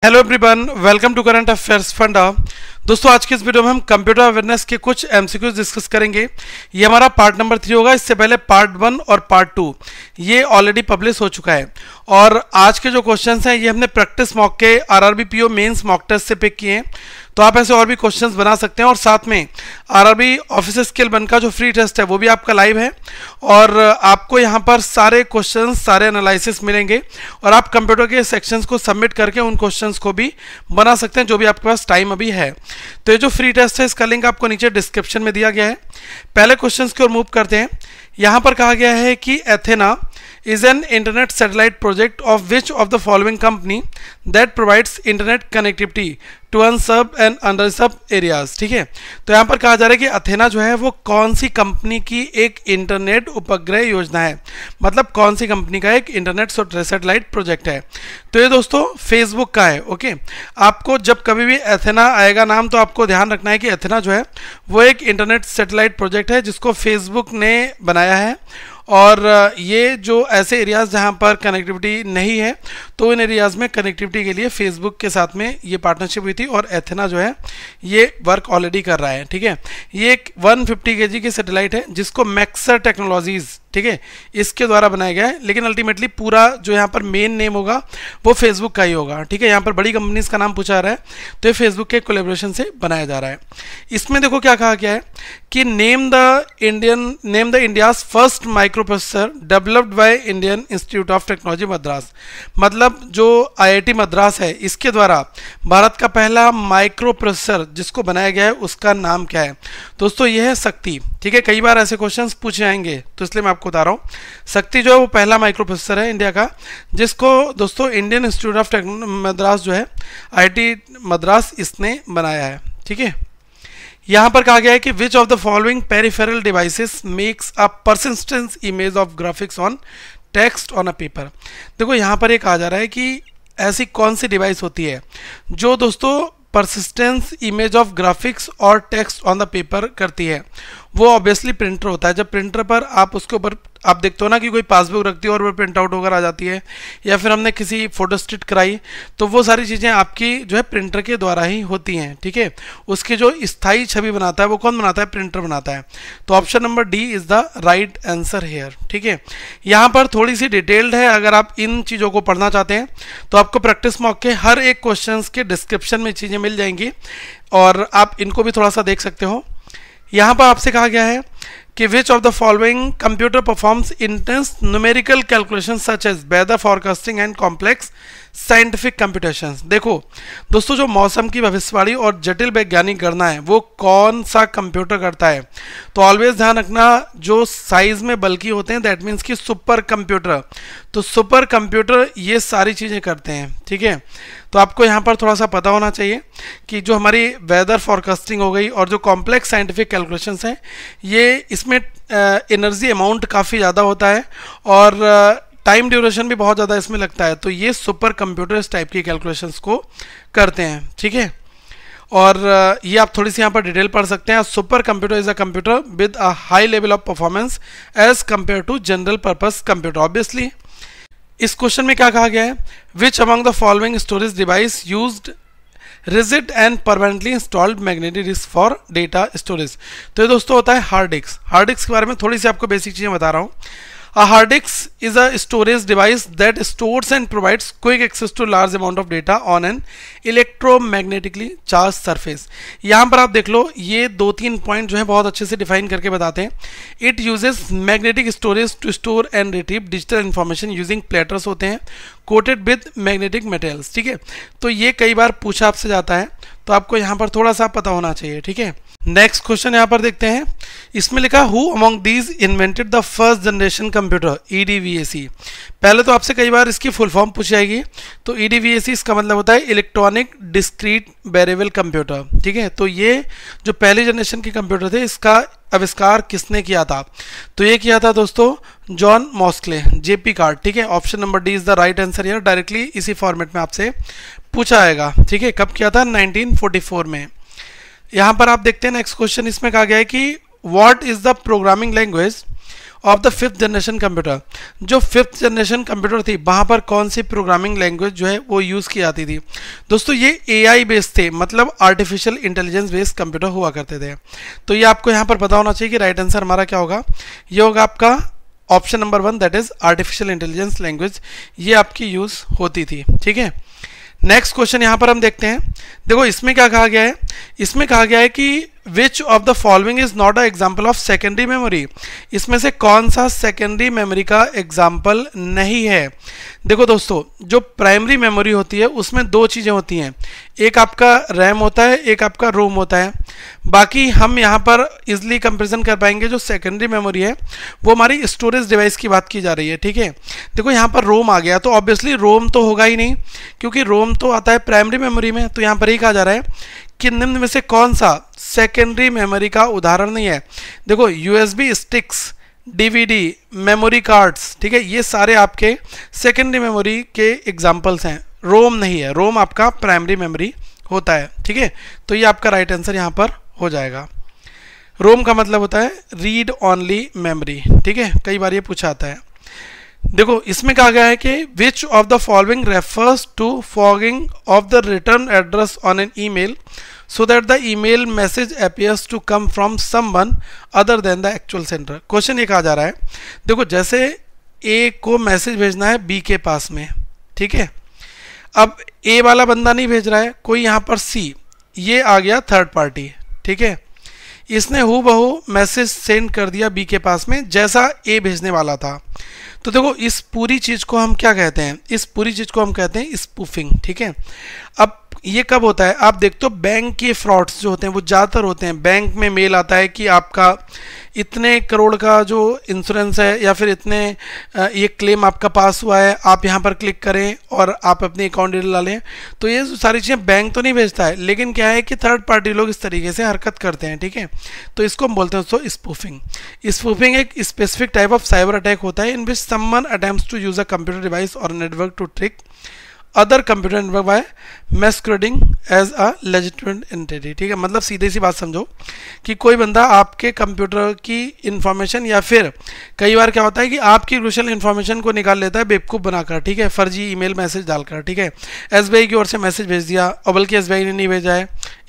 Hello everyone, welcome to Current Affairs Funda. दोस्तों आज के इस वीडियो में हम कंप्यूटर अवेयरनेस के कुछ एमसीक्यूज डिस्कस करेंगे ये हमारा पार्ट नंबर थ्री होगा इससे पहले पार्ट वन और पार्ट टू ये ऑलरेडी पब्लिश हो चुका है और आज के जो क्वेश्चंस हैं ये हमने प्रैक्टिस मॉक के RRB PO mains mock test से पिक किए हैं तो आप ऐसे और भी क्वेश्चंस बना सकते हैं और साथ में आरआरबी ऑफिस स्किल बन का जो फ्री टेस्ट है वो भी आपका लाइव है और आपको यहाँ पर सारे क्वेश्चंस सारे एनालिसिस मिलेंगे और आप कंप्यूटर के सेक्शंस को सबमिट करके उन क्वेश्चंस को भी बना सकते हैं जो भी आपके पास टाइम अभी है तो ये जो फ्री टेस्ट है इसका लिंक आपको नीचे डिस्क्रिप्शन में दिया गया है पहले क्वेश्चंस की ओर मूव करते हैं यहाँ पर कहा गया है कि Athena is an internet satellite project of which of the following company that provides internet connectivity to unserved and under sub areas ठीक है तो यहाँ पर कहा जा रहा है कि अथेना जो है वो कौन सी कंपनी की एक इंटरनेट उपग्रह योजना है मतलब कौन सी कंपनी का एक इंटरनेट सेटेलाइट प्रोजेक्ट है तो ये दोस्तों फेसबुक का है ओके आपको जब कभी भी एथेना आएगा नाम तो आपको ध्यान रखना है कि एथेना जो है वो एक इंटरनेट सेटेलाइट प्रोजेक्ट है जिसको फेसबुक ने बनाया है और ये जो ऐसे एरियाज़ जहाँ पर कनेक्टिविटी नहीं है तो इन एरियाज़ में कनेक्टिविटी के लिए फेसबुक के साथ में ये पार्टनरशिप हुई थी और एथेना जो है ये वर्क ऑलरेडी कर रहा है ठीक है ये एक वन फिफ्टी के की सेटेलाइट है जिसको मैक्सर टेक्नोलॉजीज़ ठीक है इसके द्वारा बनाया गया है लेकिन अल्टीमेटली पूरा जो यहाँ पर मेन नेम होगा वो फेसबुक का ही होगा ठीक है यहाँ पर बड़ी कंपनीज का नाम पूछा रहा है तो ये फेसबुक के कोलेब्रेशन से बनाया जा रहा है इसमें देखो क्या कहा गया है कि name the Indian name the India's first microprocessor developed by Indian Institute of Technology Madras मतलब जो आई मद्रास है इसके द्वारा भारत का पहला माइक्रो प्रोसेसर जिसको बनाया गया है उसका नाम क्या है दोस्तों यह है शक्ति ठीक है कई बार ऐसे क्वेश्चन पूछे आएंगे तो इसलिए मैं आपको बता रहा हूँ शक्ति जो है वो पहला माइक्रो प्रोसेसर है इंडिया का जिसको दोस्तों Indian Institute of techno Madras जो है आईटी मद्रास इसने बनाया है ठीक है यहाँ पर कहा गया है कि which of the following peripheral devices makes a persistence image of graphics on text on a paper देखो यहाँ पर एक आ जा रहा है कि ऐसी कौन सी डिवाइस होती है जो दोस्तों परसिस्टेंस इमेज ऑफ ग्राफिक्स और टेक्स्ट ऑन द पेपर करती है वो ऑब्वियसली प्रिंटर होता है जब प्रिंटर पर आप उसके ऊपर आप देखते हो ना कि कोई पासबुक रखती है और वो प्रिंट आउट होकर आ जाती है या फिर हमने किसी फोटो स्टिट कराई तो वो सारी चीज़ें आपकी जो है प्रिंटर के द्वारा ही होती हैं ठीक है ठीके? उसकी जो स्थायी छवि बनाता है वो कौन बनाता है प्रिंटर बनाता है तो option number D is the right answer here ठीक है यहाँ पर थोड़ी सी डिटेल्ड है अगर आप इन चीज़ों को पढ़ना चाहते हैं तो आपको प्रैक्टिस मॉक के हर एक क्वेश्चन के डिस्क्रिप्शन में चीज़ें मिल जाएंगी और आप इनको भी थोड़ा सा देख सकते हो यहाँ पर आपसे कहा गया है which of the following computer performs intense numerical calculations such as weather forecasting and complex scientific computation देखो दोस्तों जो मौसम की भविष्यवाणी और जटिल वैज्ञानिक गणना है वो कौन सा कंप्यूटर करता है तो ऑलवेज ध्यान रखना जो साइज में बल्कि होते हैं दैट मीन्स कि सुपर कंप्यूटर तो सुपर कंप्यूटर ये सारी चीज़ें करते हैं ठीक है तो आपको यहाँ पर थोड़ा सा पता होना चाहिए कि जो हमारी वेदर फॉरकास्टिंग हो गई और जो कॉम्प्लेक्स साइंटिफिक कैलकुलेशंस हैं ये इसमें एनर्जी अमाउंट काफ़ी ज़्यादा होता है और टाइम ड्यूरेशन भी बहुत ज़्यादा इसमें लगता है तो ये सुपर कंप्यूटर इस टाइप की कैलकुलेशंस को करते हैं ठीक है और ये आप थोड़ी सी यहाँ पर डिटेल पढ़ सकते हैं supercomputer is a computer with a high level of performance as compared to general purpose computer obviously इस क्वेश्चन में क्या कहा गया है which among the following storage device use rigid and permanently installed magnetic disk for data storage तो ये दोस्तों होता है हार्ड डिस्क हार्ड डिस्क के बारे में थोड़ी सी आपको बेसिक चीज़ें बता रहा हूँ A hard disk is a storage device that stores and provides quick access to large amount of data on an electromagnetically charged surface. यहाँ पर आप देख लो ये दो तीन पॉइंट जो है बहुत अच्छे से डिफाइन करके बताते हैं it uses magnetic storage to store and retrieve digital information using platters होते हैं कोटेड विद मैग्नेटिक मेटेरियल्स ठीक है तो ये कई बार पूछा आपसे जाता है तो आपको यहाँ पर थोड़ा सा पता होना चाहिए ठीक है नेक्स्ट क्वेश्चन यहाँ पर देखते हैं इसमें लिखा who among these invented the first generation computer E पहले तो आपसे कई बार इसकी फुल फॉर्म पूछी जाएगी तो ई e इसका मतलब होता है इलेक्ट्रॉनिक डिस्क्रीट बेरेबल कंप्यूटर ठीक है तो ये जो पहले जनरेशन के कंप्यूटर थे इसका आविष्कार किसने किया था तो ये किया था दोस्तों जॉन मॉस्कले जेपी कार्ड ठीक है option number D is the right answer यार डायरेक्टली इसी फॉर्मेट में आपसे पूछा आएगा ठीक है कब किया था 1944 में यहाँ पर आप देखते हैं नेक्स्ट क्वेश्चन इसमें कहा गया है कि what is the programming language of the fifth generation computer जो फिफ्थ जनरेशन कंप्यूटर थी वहाँ पर कौन सी प्रोग्रामिंग लैंग्वेज जो है वो यूज़ की जाती थी दोस्तों ये ए आई बेस्ड थे मतलब आर्टिफिशियल इंटेलिजेंस बेस्ड कंप्यूटर हुआ करते थे तो ये आपको यहाँ पर पता होना चाहिए कि राइट आंसर हमारा क्या होगा ये होगा आपका option number one that is artificial intelligence language ये आपकी यूज़ होती थी ठीक है नेक्स्ट क्वेश्चन यहां पर हम देखते हैं देखो इसमें क्या कहा गया है इसमें कहा गया है कि which of the following is not a example of secondary memory इसमें से कौन सा सेकेंडरी मेमोरी का एग्जाम्पल नहीं है देखो दोस्तों जो प्राइमरी मेमोरी होती है उसमें दो चीज़ें होती हैं एक आपका रैम होता है एक आपका रोम होता है बाकी हम यहाँ पर इजली कंपेरिजन कर पाएंगे जो सेकेंडरी मेमोरी है वो हमारी स्टोरेज डिवाइस की बात की जा रही है ठीक है देखो यहाँ पर रोम आ गया तो ऑब्वियसली रोम तो होगा ही नहीं क्योंकि रोम तो आता है प्राइमरी मेमोरी में तो यहाँ पर ही कहा जा रहा है कि निम्न में से कौन सा सेकेंडरी मेमोरी का उदाहरण नहीं है देखो USB sticks DVD memory cards ठीक है ये सारे आपके सेकेंडरी मेमोरी के एग्जाम्पल्स हैं रोम नहीं है रोम आपका प्राइमरी मेमोरी होता है ठीक है तो ये आपका राइट आंसर यहाँ पर हो जाएगा रोम का मतलब होता है रीड ऑनली मेमोरी ठीक है कई बार ये पूछा आता है देखो इसमें कहा गया है कि which of the following refers to forging of the return address on an email the email message appears to come from someone other than the actual sender question ये कहा जा रहा है देखो जैसे ए को मैसेज भेजना है बी के पास में ठीक है अब ए वाला बंदा नहीं भेज रहा है कोई यहाँ पर सी ये आ गया थर्ड पार्टी ठीक है इसने हु बहू मैसेज सेंड कर दिया बी के पास में जैसा ए भेजने वाला था तो देखो इस पूरी चीज़ को हम क्या कहते हैं इस पूरी चीज़ को हम कहते हैं स्पूफिंग ठीक है अब ये कब होता है आप देखते हो बैंक के फ्रॉड्स जो होते हैं वो ज़्यादातर होते हैं बैंक में मेल आता है कि आपका इतने करोड़ का जो इंश्योरेंस है या फिर इतने ये क्लेम आपका पास हुआ है आप यहाँ पर क्लिक करें और आप अपने अकाउंट डिटेल लें तो ये सारी चीज़ें बैंक तो नहीं भेजता है लेकिन क्या है कि थर्ड पार्टी लोग इस तरीके से हरकत करते हैं ठीक है तो इसको हम बोलते हैं दोस्तों स्पूफिंग स्पूफिंग एक specific type of cyber attack होता है in which someone attempt to use a computer device और network to trick other computer network by masquerading as a legitimate entity ठीक है मतलब सीधे सी बात समझो कि कोई बंदा आपके कंप्यूटर की इन्फॉर्मेशन या फिर कई बार क्या होता है कि आपकी क्रूशल इन्फॉर्मेशन को निकाल लेता है बेवकूफ़ बनाकर ठीक है फर्जी ईमेल मैसेज डालकर ठीक है एस की ओर से मैसेज भेज दिया और बल्कि एस ने नहीं भेजा है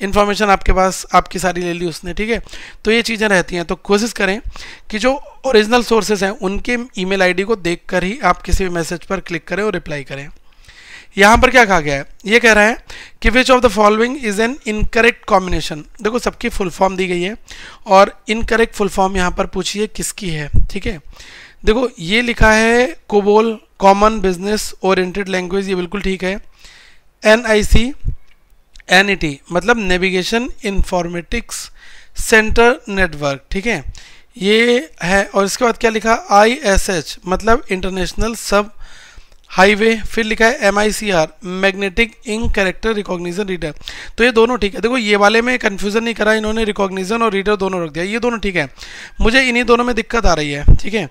इन्फॉर्मेशन आपके पास आपकी सारी ले ली उसने ठीक है तो ये चीज़ें रहती हैं तो कोशिश करें कि जो ओरिजिनल सोर्सेज हैं उनके ईमेल आईडी को देखकर ही आप किसी भी मैसेज पर क्लिक करें और रिप्लाई करें यहाँ पर क्या कहा गया है ये कह रहा है कि which of the following is an incorrect combination देखो सबकी फुल फॉर्म दी गई है और इनकरेक्ट फुल फॉर्म यहाँ पर पूछिए किसकी है ठीक है देखो ये लिखा है COBOL common business oriented language ये बिल्कुल ठीक है N I C N E T मतलब नेविगेशन इंफॉर्मेटिक्स सेंटर नेटवर्क ठीक है ये है और इसके बाद क्या लिखा आई एस एच मतलब इंटरनेशनल सब हाईवे फिर लिखा है M I C R magnetic ink character recognition reader तो ये दोनों ठीक है देखो ये वाले में कन्फ्यूजन नहीं करा इन्होंने रिकॉग्निजन और रीडर दोनों रख दिया ये दोनों ठीक है मुझे इन्हीं दोनों में दिक्कत आ रही है ठीक है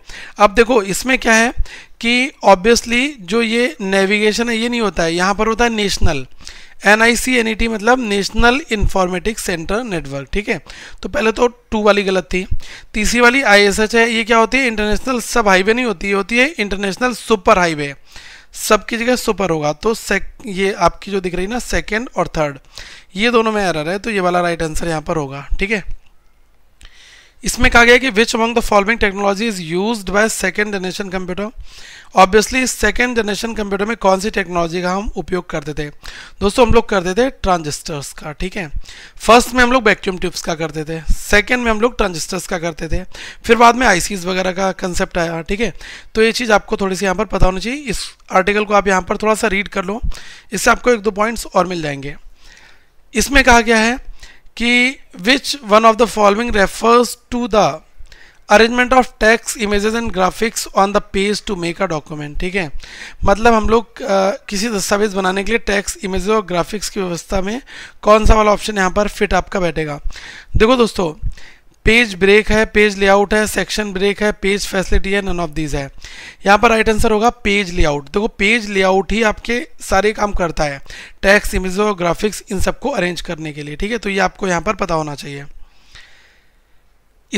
अब देखो इसमें क्या है कि ऑब्वियसली जो ये नेविगेशन है ये नहीं होता है यहाँ पर होता है national N I C N E T मतलब नेशनल इंफॉर्मेटिक सेंटर नेटवर्क ठीक है तो पहले तो टू वाली गलत थी तीसरी वाली आई एस एच है ये क्या होती है इंटरनेशनल सब हाईवे नहीं होती ये होती है इंटरनेशनल सुपर हाईवे सबकी जगह सुपर होगा तो सेक ये आपकी जो दिख रही है ना सेकेंड और थर्ड ये दोनों में एरर है तो ये वाला राइट आंसर यहाँ पर होगा ठीक है इसमें कहा गया कि which among the following technology is use by second generation computer obviously second generation computer में कौन सी टेक्नोलॉजी का हम उपयोग करते थे दोस्तों हम लोग करते थे ट्रांजिस्टर्स का ठीक है फर्स्ट में हम लोग वैक्यूम ट्यूब्स का करते थे सेकेंड में हम लोग ट्रांजिस्टर्स का करते थे फिर बाद में आईसीज वगैरह का कंसेप्ट आया ठीक है तो ये चीज़ आपको थोड़ी सी यहाँ पर पता होनी चाहिए इस आर्टिकल को आप यहाँ पर थोड़ा सा रीड कर लो इससे आपको एक दो पॉइंट्स और मिल जाएंगे इसमें कहा गया है कि which one of the following refers to the arrangement of text images and graphics on the page to make a document ठीक है मतलब हम लोग किसी दस्तावेज बनाने के लिए टेक्स इमेजेस और ग्राफिक्स की व्यवस्था में कौन सा वाला ऑप्शन यहाँ पर फिट आपका बैठेगा देखो दोस्तों पेज ब्रेक है पेज लेआउट है सेक्शन ब्रेक है पेज फैसिलिटी है नन ऑफ दीज है यहाँ पर राइट आंसर होगा पेज लेआउट देखो पेज लेआउट ही आपके सारे काम करता है टैक्स इमेज और ग्राफिक्स इन सबको अरेंज करने के लिए ठीक है तो ये आपको यहाँ पर पता होना चाहिए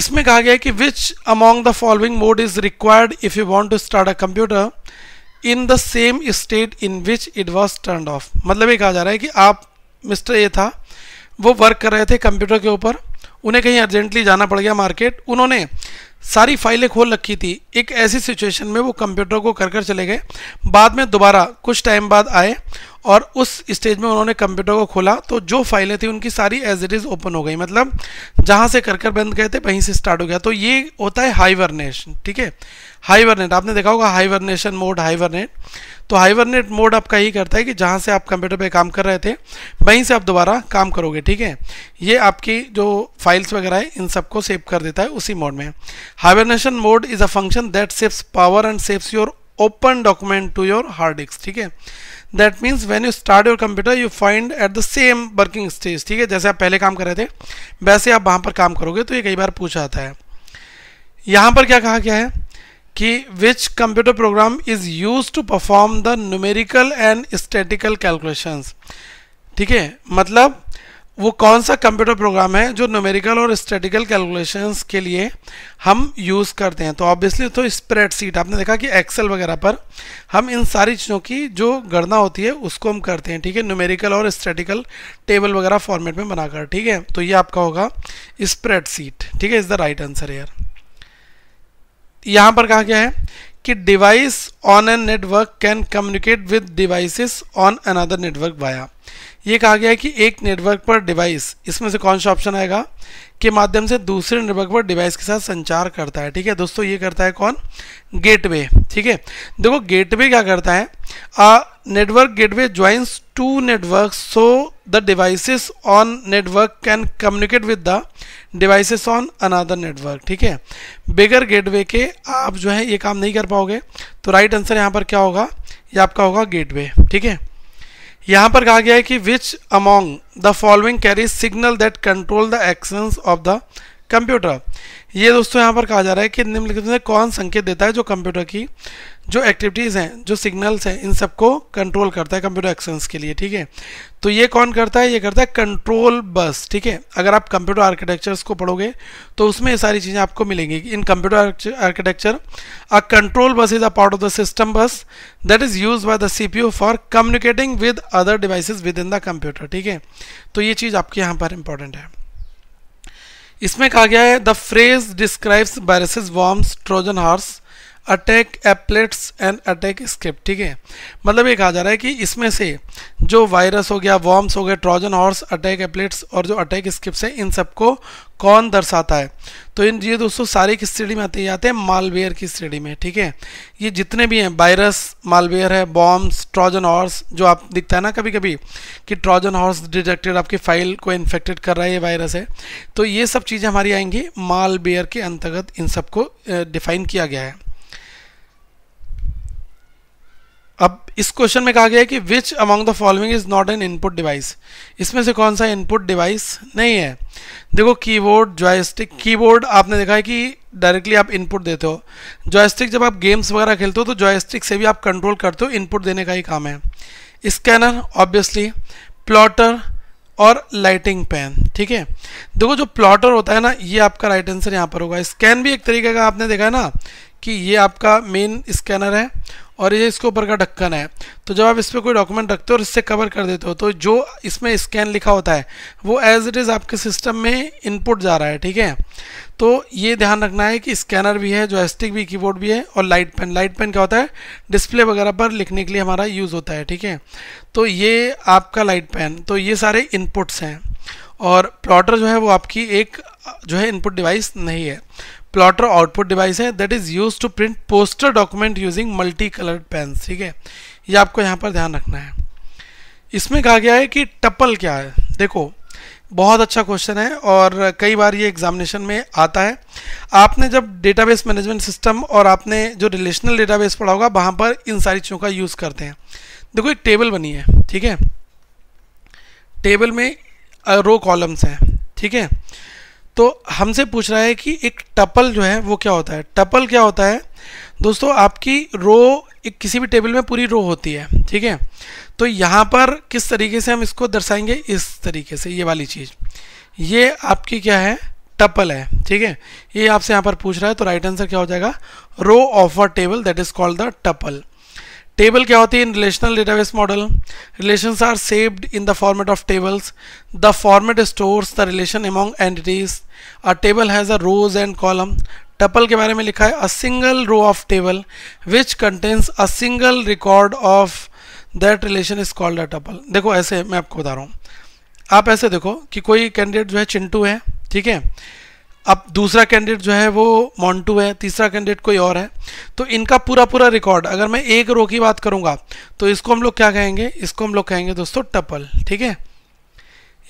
इसमें कहा गया है कि which among the following mode is required if you want to start a computer in the same state in which it was turn off मतलब ये कहा जा रहा है कि आप मिस्टर ये था वो वर्क कर रहे थे कंप्यूटर के ऊपर उन्हें कहीं अर्जेंटली जाना पड़ गया मार्केट उन्होंने सारी फाइलें खोल रखी थी एक ऐसी सिचुएशन में वो कंप्यूटर को कर कर चले गए बाद में दोबारा कुछ टाइम बाद आए और उस स्टेज में उन्होंने कंप्यूटर को खोला तो जो फाइलें थी उनकी सारी एज इट इज़ ओपन हो गई मतलब जहाँ से कर कर बंद गए थे वहीं से स्टार्ट हो गया तो ये होता है हाइवरनेशन ठीक है हाइवरनेट आपने देखा होगा हाइवरनेशन मोड हाइवरनेट तो हाइबरनेट मोड आपका यही करता है कि जहाँ से आप कंप्यूटर पे काम कर रहे थे वहीं से आप दोबारा काम करोगे ठीक है ये आपकी जो फाइल्स वगैरह है इन सबको सेव कर देता है उसी मोड में hibernation mode is a function that saves power and saves your open document to your hard disk ठीक है that means when you start your computer you find at the same working stage ठीक है जैसे आप पहले काम कर रहे थे वैसे आप वहाँ पर काम करोगे तो ये कई बार पूछा जाता है यहाँ पर क्या कहा गया है कि which computer program is use to perform the numerical and statistical calculations ठीक है मतलब वो कौन सा कंप्यूटर प्रोग्राम है जो न्यूमेरिकल और स्टेटिकल कैलकुलेशंस के लिए हम यूज़ करते हैं तो ऑब्वियसली तो स्प्रेड सीट आपने देखा कि एक्सेल वगैरह पर हम इन सारी चीज़ों की जो गणना होती है उसको हम करते हैं ठीक है न्यूमेरिकल और स्टेटिकल टेबल वगैरह फॉर्मेट में बनाकर ठीक है तो ये आपका होगा सीट ठीक है इज़ द राइट आंसर यार यहाँ पर कहा गया है कि device on an network can communicate with devices on another network via ये कहा गया है कि एक नेटवर्क पर डिवाइस इसमें से कौन सा ऑप्शन आएगा के माध्यम से दूसरे नेटवर्क पर डिवाइस के साथ संचार करता है ठीक है दोस्तों ये करता है कौन गेटवे ठीक है देखो गेटवे क्या करता है आ, network gateway joins two networks so the devices on network can communicate with the devices on another network ठीक है bigger gateway के आप जो है ये काम नहीं कर पाओगे तो right answer यहाँ पर क्या होगा ये आपका होगा gateway ठीक है यहाँ पर कहा गया है कि which among the following carries signal that control the actions of the computer ये दोस्तों यहाँ पर कहा जा रहा है कि निम्नलिखित में कौन संकेत देता है जो कंप्यूटर की जो एक्टिविटीज़ हैं जो सिग्नल्स हैं इन सबको कंट्रोल करता है कंप्यूटर एक्शंस के लिए ठीक है तो ये कौन करता है ये करता है कंट्रोल बस ठीक है अगर आप कंप्यूटर आर्किटेक्चर्स को पढ़ोगे तो उसमें ये सारी चीज़ें आपको मिलेंगी in computer architecture a control bus is a part of the system bus that is use by the C for communicating with other devices within the computer ठीक है तो ये चीज़ आपके यहाँ पर इंपॉर्टेंट है इसमें कहा गया है the phrase describes viruses worms Trojan horse attack applets and attack script ठीक है मतलब ये कहा जा रहा है कि इसमें से जो वायरस हो गया वॉर्म्स हो गए ट्रोजन हॉर्स अटैक एप्लेट्स और जो अटैक स्क्रिप्ट हैं इन सबको कौन दर्शाता है तो इन ये दोस्तों सारे किस श्रेणी में आते आते हैं मालवेयर की श्रेणी में ठीक है ये जितने भी हैं वायरस मालवेयर है बॉम्ब्स ट्रोजन हॉर्स जो आप दिखता है ना कभी कभी कि ट्रोजन हॉर्स डिटेक्टेड आपकी फाइल को इन्फेक्टेड कर रहा है ये वायरस है तो ये सब चीज़ें हमारी आएंगी मालवेयर के अंतर्गत इन सबको डिफाइन किया गया है अब इस क्वेश्चन में कहा गया है कि which among the following is not an input device इसमें से कौन सा इनपुट डिवाइस नहीं है देखो कीबोर्ड जॉयस्टिक कीबोर्ड आपने देखा है कि डायरेक्टली आप इनपुट देते हो जॉयस्टिक जब आप गेम्स वगैरह खेलते हो तो जॉयस्टिक से भी आप कंट्रोल करते हो इनपुट देने का ही काम है स्कैनर ऑब्वियसली प्लॉटर और लाइटिंग पेन ठीक है देखो जो प्लॉटर होता है ना ये आपका राइट आंसर यहाँ पर होगा स्कैन भी एक तरीके का आपने देखा है ना कि ये आपका मेन स्कैनर है और ये इसके ऊपर का ढक्कन है तो जब आप इस पर कोई डॉक्यूमेंट रखते हो और इससे कवर कर देते हो तो जो इसमें स्कैन लिखा होता है वो एज इट इज़ आपके सिस्टम में इनपुट जा रहा है ठीक है तो ये ध्यान रखना है कि स्कैनर भी है जो एस्टिक भी कीबोर्ड भी है और लाइट पेन लाइट पेन क्या होता है डिस्प्ले वगैरह पर लिखने के लिए हमारा यूज़ होता है ठीक है तो ये आपका लाइट पेन तो ये सारे इनपुट्स हैं और प्लॉटर जो है वो आपकी एक जो है इनपुट डिवाइस नहीं है प्लॉटर आउटपुट डिवाइस है that is use to print poster document using multi coloured pen ठीक है ये आपको यहाँ पर ध्यान रखना है इसमें कहा गया है कि टपल क्या है देखो बहुत अच्छा क्वेश्चन है और कई बार ये एग्जामिनेशन में आता है आपने जब डेटाबेस मैनेजमेंट सिस्टम और आपने जो रिलेशनल डेटाबेस पढ़ा होगा वहाँ पर इन सारी चीज़ों का यूज़ करते हैं देखो एक टेबल बनी है ठीक है टेबल में रो कॉलम्स हैं ठीक है तो हमसे पूछ रहा है कि एक टपल जो है वो क्या होता है टपल क्या होता है दोस्तों आपकी रो एक किसी भी टेबल में पूरी रो होती है ठीक है तो यहाँ पर किस तरीके से हम इसको दर्शाएंगे इस तरीके से ये वाली चीज़ ये आपकी क्या है टपल है ठीक है ये आपसे यहाँ पर पूछ रहा है तो राइट आंसर क्या हो जाएगा row of a table that is called the tuple table क्या होती है in relational database model relations are saved in the format of tables the format stores the relation among entities a table has a rows and column tuple के बारे में लिखा है a single row of table which contains a single record of that relation is called a tuple देखो ऐसे मैं आपको बता रहा हूँ आप ऐसे देखो कि कोई कैंडिडेट जो है चिंटू है ठीक है अब दूसरा कैंडिडेट जो है वो मॉन्टू है तीसरा कैंडिडेट कोई और है तो इनका पूरा पूरा रिकॉर्ड अगर मैं एक रो की बात करूँगा तो इसको हम लोग क्या कहेंगे इसको हम लोग कहेंगे दोस्तों टपल ठीक है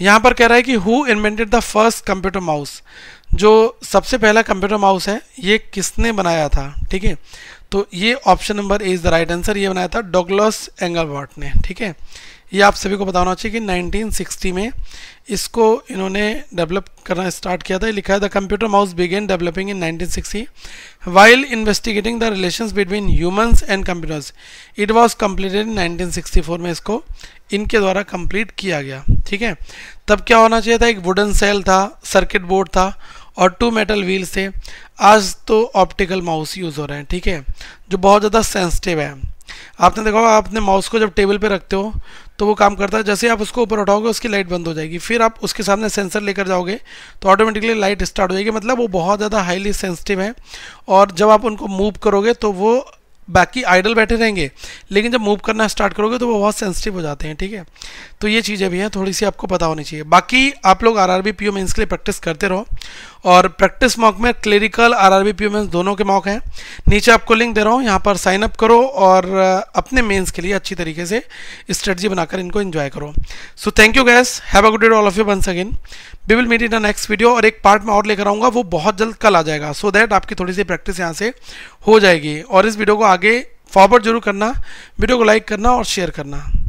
यहाँ पर कह रहा है कि who invented the first computer mouse जो सबसे पहला कंप्यूटर माउस है ये किसने बनाया था ठीक है तो ये option number A is the right answer ये बनाया था डोगलस एंगलबॉट ने ठीक है ये आप सभी को बताना चाहिए कि 1960 में इसको इन्होंने डेवलप करना स्टार्ट किया था लिखा है the computer mouse began developing in 1960 while investigating the relations between humans and computers it was completed in 1964 में इसको इनके द्वारा कंप्लीट किया गया ठीक है तब क्या होना चाहिए था एक वुडन सेल था सर्किट बोर्ड था और टू मेटल व्हील्स थे आज तो ऑप्टिकल माउस यूज़ हो रहे हैं ठीक है जो बहुत ज़्यादा सेंसिटिव है आपने देखा होगा आपने माउस को जब टेबल पे रखते हो तो वो काम करता है जैसे आप उसको ऊपर उठाओगे उसकी लाइट बंद हो जाएगी फिर आप उसके सामने सेंसर लेकर जाओगे तो ऑटोमेटिकली लाइट स्टार्ट हो जाएगी मतलब वो बहुत ज़्यादा हाईली सेंसिटिव है और जब आप उनको मूव करोगे तो वो बाकी आइडल बैठे रहेंगे लेकिन जब मूव करना स्टार्ट करोगे तो वो बहुत सेंसिटिव हो जाते हैं ठीक है तो ये चीज़ें भी हैं थोड़ी सी आपको पता होनी चाहिए बाकी आप लोग R R B P O mains के लिए प्रैक्टिस करते रहो और प्रैक्टिस मॉक में क्लेरिकल आर आर दोनों के मॉक हैं नीचे आपको लिंक दे रहा हूँ यहाँ पर साइन अप करो और uh, अपने मेंस के लिए अच्छी तरीके से स्ट्रेटजी बनाकर इनको एंजॉय करो so thank you guys have a good day all of you once again we will meet in the next video और एक पार्ट में और लेकर आऊँगा वो बहुत जल्द कल आ जाएगा सो so दैट आपकी थोड़ी सी प्रैक्टिस यहाँ से हो जाएगी और इस वीडियो को आगे फॉरवर्ड जरूर करना वीडियो को लाइक करना और शेयर करना